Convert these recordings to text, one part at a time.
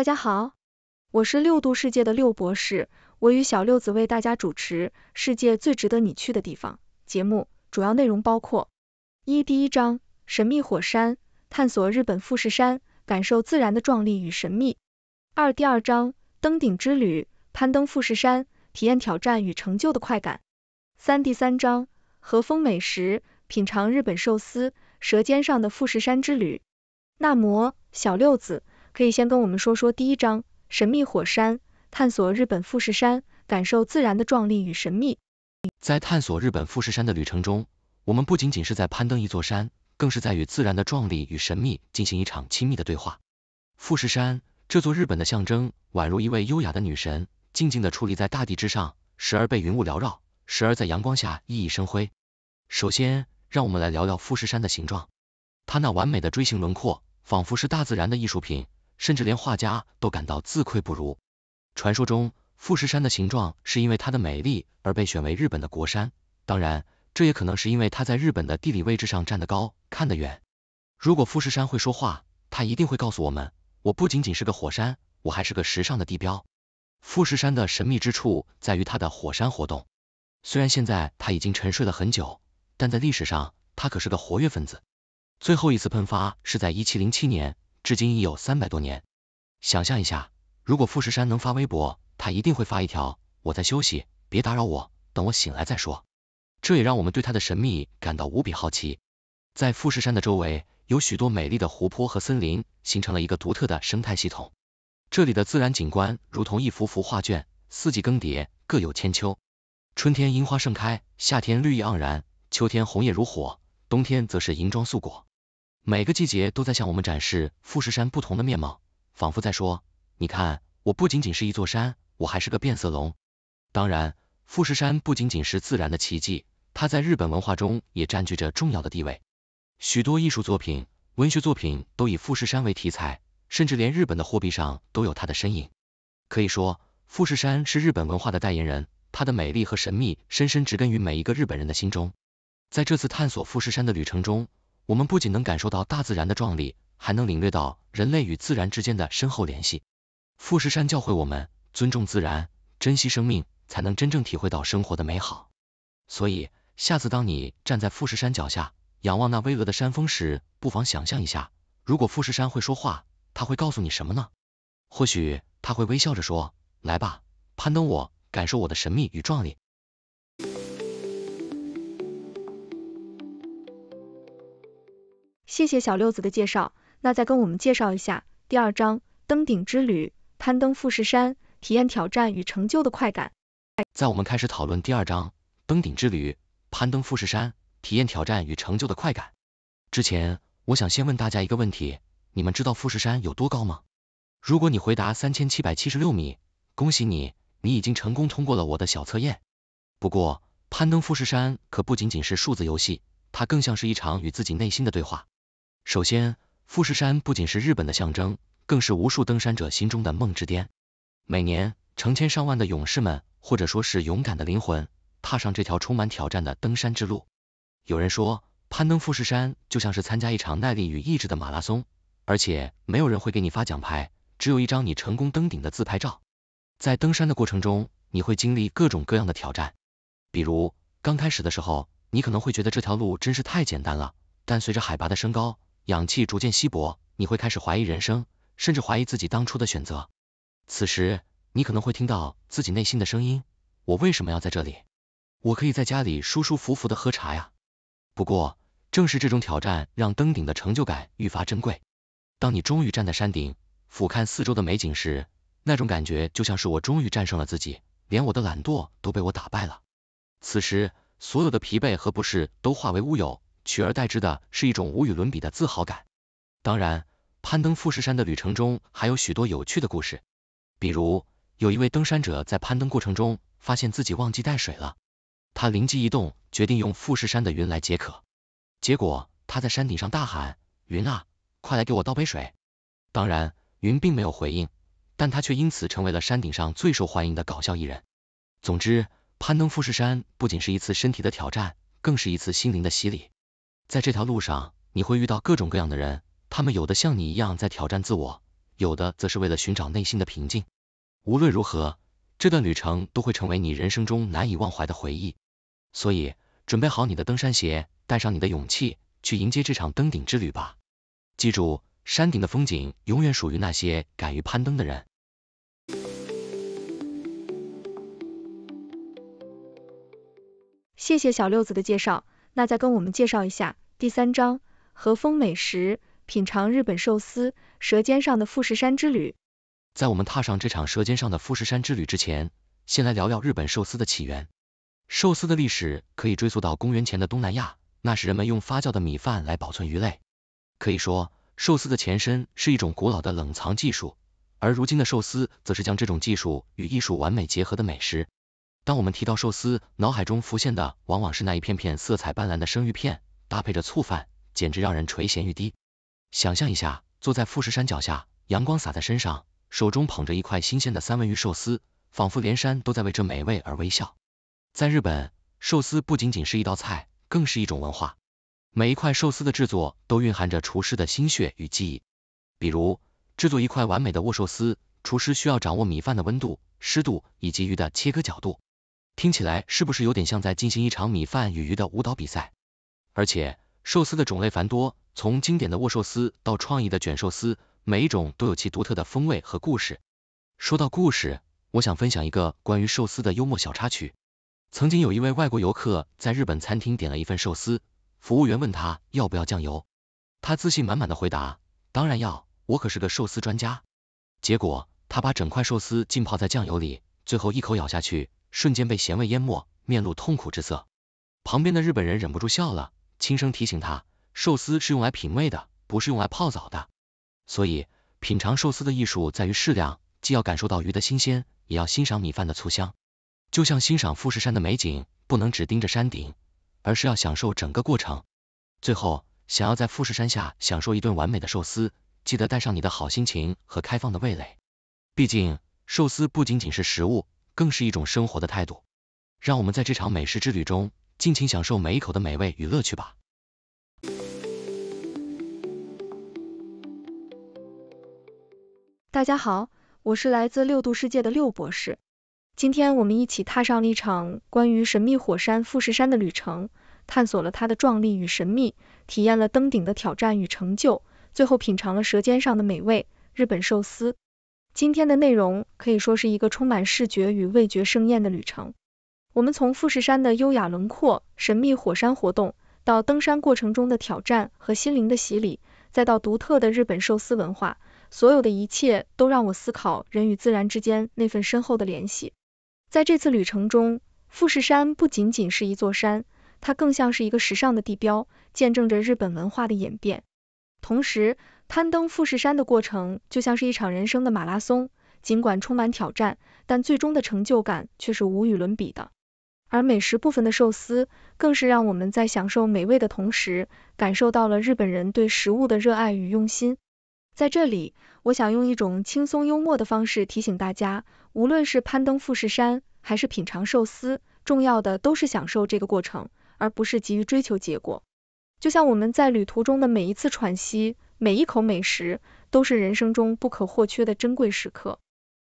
大家好，我是六度世界的六博士，我与小六子为大家主持《世界最值得你去的地方》节目。主要内容包括：一、第一章，神秘火山，探索日本富士山，感受自然的壮丽与神秘；二、第二章，登顶之旅，攀登富士山，体验挑战与成就的快感；三、第三章，和风美食，品尝日本寿司，舌尖上的富士山之旅。那摩，小六子。可以先跟我们说说第一章，神秘火山，探索日本富士山，感受自然的壮丽与神秘。在探索日本富士山的旅程中，我们不仅仅是在攀登一座山，更是在与自然的壮丽与神秘进行一场亲密的对话。富士山，这座日本的象征，宛如一位优雅的女神，静静的矗立在大地之上，时而被云雾缭绕，时而在阳光下熠熠生辉。首先，让我们来聊聊富士山的形状，它那完美的锥形轮廓，仿佛是大自然的艺术品。甚至连画家都感到自愧不如。传说中，富士山的形状是因为它的美丽而被选为日本的国山，当然，这也可能是因为它在日本的地理位置上站得高，看得远。如果富士山会说话，它一定会告诉我们：我不仅仅是个火山，我还是个时尚的地标。富士山的神秘之处在于它的火山活动，虽然现在它已经沉睡了很久，但在历史上，它可是个活跃分子。最后一次喷发是在一七零七年。至今已有三百多年。想象一下，如果富士山能发微博，他一定会发一条：我在休息，别打扰我，等我醒来再说。这也让我们对它的神秘感到无比好奇。在富士山的周围，有许多美丽的湖泊和森林，形成了一个独特的生态系统。这里的自然景观如同一幅幅画卷，四季更迭各有千秋。春天樱花盛开，夏天绿意盎然，秋天红叶如火，冬天则是银装素裹。每个季节都在向我们展示富士山不同的面貌，仿佛在说：你看，我不仅仅是一座山，我还是个变色龙。当然，富士山不仅仅是自然的奇迹，它在日本文化中也占据着重要的地位。许多艺术作品、文学作品都以富士山为题材，甚至连日本的货币上都有它的身影。可以说，富士山是日本文化的代言人，它的美丽和神秘深深植根于每一个日本人的心中。在这次探索富士山的旅程中，我们不仅能感受到大自然的壮丽，还能领略到人类与自然之间的深厚联系。富士山教会我们尊重自然，珍惜生命，才能真正体会到生活的美好。所以，下次当你站在富士山脚下，仰望那巍峨的山峰时，不妨想象一下，如果富士山会说话，它会告诉你什么呢？或许他会微笑着说：“来吧，攀登我，感受我的神秘与壮丽。”谢谢小六子的介绍，那再跟我们介绍一下第二章登顶之旅，攀登富士山，体验挑战与成就的快感。在我们开始讨论第二章登顶之旅，攀登富士山，体验挑战与成就的快感之前，我想先问大家一个问题，你们知道富士山有多高吗？如果你回答三千七百七十六米，恭喜你，你已经成功通过了我的小测验。不过，攀登富士山可不仅仅是数字游戏，它更像是一场与自己内心的对话。首先，富士山不仅是日本的象征，更是无数登山者心中的梦之巅。每年，成千上万的勇士们，或者说是勇敢的灵魂，踏上这条充满挑战的登山之路。有人说，攀登富士山就像是参加一场耐力与意志的马拉松，而且没有人会给你发奖牌，只有一张你成功登顶的自拍照。在登山的过程中，你会经历各种各样的挑战，比如刚开始的时候，你可能会觉得这条路真是太简单了，但随着海拔的升高，氧气逐渐稀薄，你会开始怀疑人生，甚至怀疑自己当初的选择。此时，你可能会听到自己内心的声音：我为什么要在这里？我可以在家里舒舒服服的喝茶呀。不过，正是这种挑战，让登顶的成就感愈发珍贵。当你终于站在山顶，俯瞰四周的美景时，那种感觉就像是我终于战胜了自己，连我的懒惰都被我打败了。此时，所有的疲惫和不适都化为乌有。取而代之的是一种无与伦比的自豪感。当然，攀登富士山的旅程中还有许多有趣的故事，比如有一位登山者在攀登过程中发现自己忘记带水了，他灵机一动，决定用富士山的云来解渴。结果他在山顶上大喊：“云啊，快来给我倒杯水！”当然，云并没有回应，但他却因此成为了山顶上最受欢迎的搞笑艺人。总之，攀登富士山不仅是一次身体的挑战，更是一次心灵的洗礼。在这条路上，你会遇到各种各样的人，他们有的像你一样在挑战自我，有的则是为了寻找内心的平静。无论如何，这段旅程都会成为你人生中难以忘怀的回忆。所以，准备好你的登山鞋，带上你的勇气，去迎接这场登顶之旅吧！记住，山顶的风景永远属于那些敢于攀登的人。谢谢小六子的介绍，那再跟我们介绍一下。第三章和风美食，品尝日本寿司，舌尖上的富士山之旅。在我们踏上这场舌尖上的富士山之旅之前，先来聊聊日本寿司的起源。寿司的历史可以追溯到公元前的东南亚，那是人们用发酵的米饭来保存鱼类。可以说，寿司的前身是一种古老的冷藏技术，而如今的寿司则是将这种技术与艺术完美结合的美食。当我们提到寿司，脑海中浮现的往往是那一片片色彩斑斓的生鱼片。搭配着醋饭，简直让人垂涎欲滴。想象一下，坐在富士山脚下，阳光洒在身上，手中捧着一块新鲜的三文鱼寿司，仿佛连山都在为这美味而微笑。在日本，寿司不仅仅是一道菜，更是一种文化。每一块寿司的制作都蕴含着厨师的心血与技艺。比如，制作一块完美的握寿司，厨师需要掌握米饭的温度、湿度以及鱼的切割角度。听起来是不是有点像在进行一场米饭与鱼的舞蹈比赛？而且寿司的种类繁多，从经典的握寿司到创意的卷寿司，每一种都有其独特的风味和故事。说到故事，我想分享一个关于寿司的幽默小插曲。曾经有一位外国游客在日本餐厅点了一份寿司，服务员问他要不要酱油，他自信满满地回答：“当然要，我可是个寿司专家。”结果他把整块寿司浸泡在酱油里，最后一口咬下去，瞬间被咸味淹没，面露痛苦之色。旁边的日本人忍不住笑了。轻声提醒他，寿司是用来品味的，不是用来泡澡的。所以，品尝寿司的艺术在于适量，既要感受到鱼的新鲜，也要欣赏米饭的醋香。就像欣赏富士山的美景，不能只盯着山顶，而是要享受整个过程。最后，想要在富士山下享受一顿完美的寿司，记得带上你的好心情和开放的味蕾。毕竟，寿司不仅仅是食物，更是一种生活的态度。让我们在这场美食之旅中。尽情享受每一口的美味与乐趣吧。大家好，我是来自六度世界的六博士。今天我们一起踏上了一场关于神秘火山富士山的旅程，探索了它的壮丽与神秘，体验了登顶的挑战与成就，最后品尝了舌尖上的美味日本寿司。今天的内容可以说是一个充满视觉与味觉盛宴的旅程。我们从富士山的优雅轮廓、神秘火山活动，到登山过程中的挑战和心灵的洗礼，再到独特的日本寿司文化，所有的一切都让我思考人与自然之间那份深厚的联系。在这次旅程中，富士山不仅仅是一座山，它更像是一个时尚的地标，见证着日本文化的演变。同时，攀登富士山的过程就像是一场人生的马拉松，尽管充满挑战，但最终的成就感却是无与伦比的。而美食部分的寿司，更是让我们在享受美味的同时，感受到了日本人对食物的热爱与用心。在这里，我想用一种轻松幽默的方式提醒大家，无论是攀登富士山，还是品尝寿司，重要的都是享受这个过程，而不是急于追求结果。就像我们在旅途中的每一次喘息，每一口美食，都是人生中不可或缺的珍贵时刻。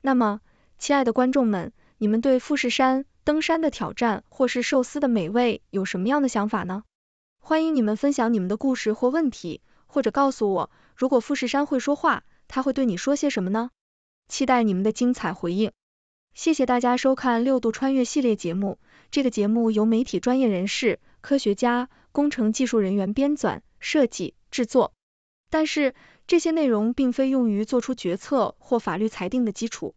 那么，亲爱的观众们，你们对富士山？登山的挑战，或是寿司的美味，有什么样的想法呢？欢迎你们分享你们的故事或问题，或者告诉我，如果富士山会说话，它会对你说些什么呢？期待你们的精彩回应。谢谢大家收看六度穿越系列节目。这个节目由媒体专业人士、科学家、工程技术人员编纂、设计、制作，但是这些内容并非用于做出决策或法律裁定的基础。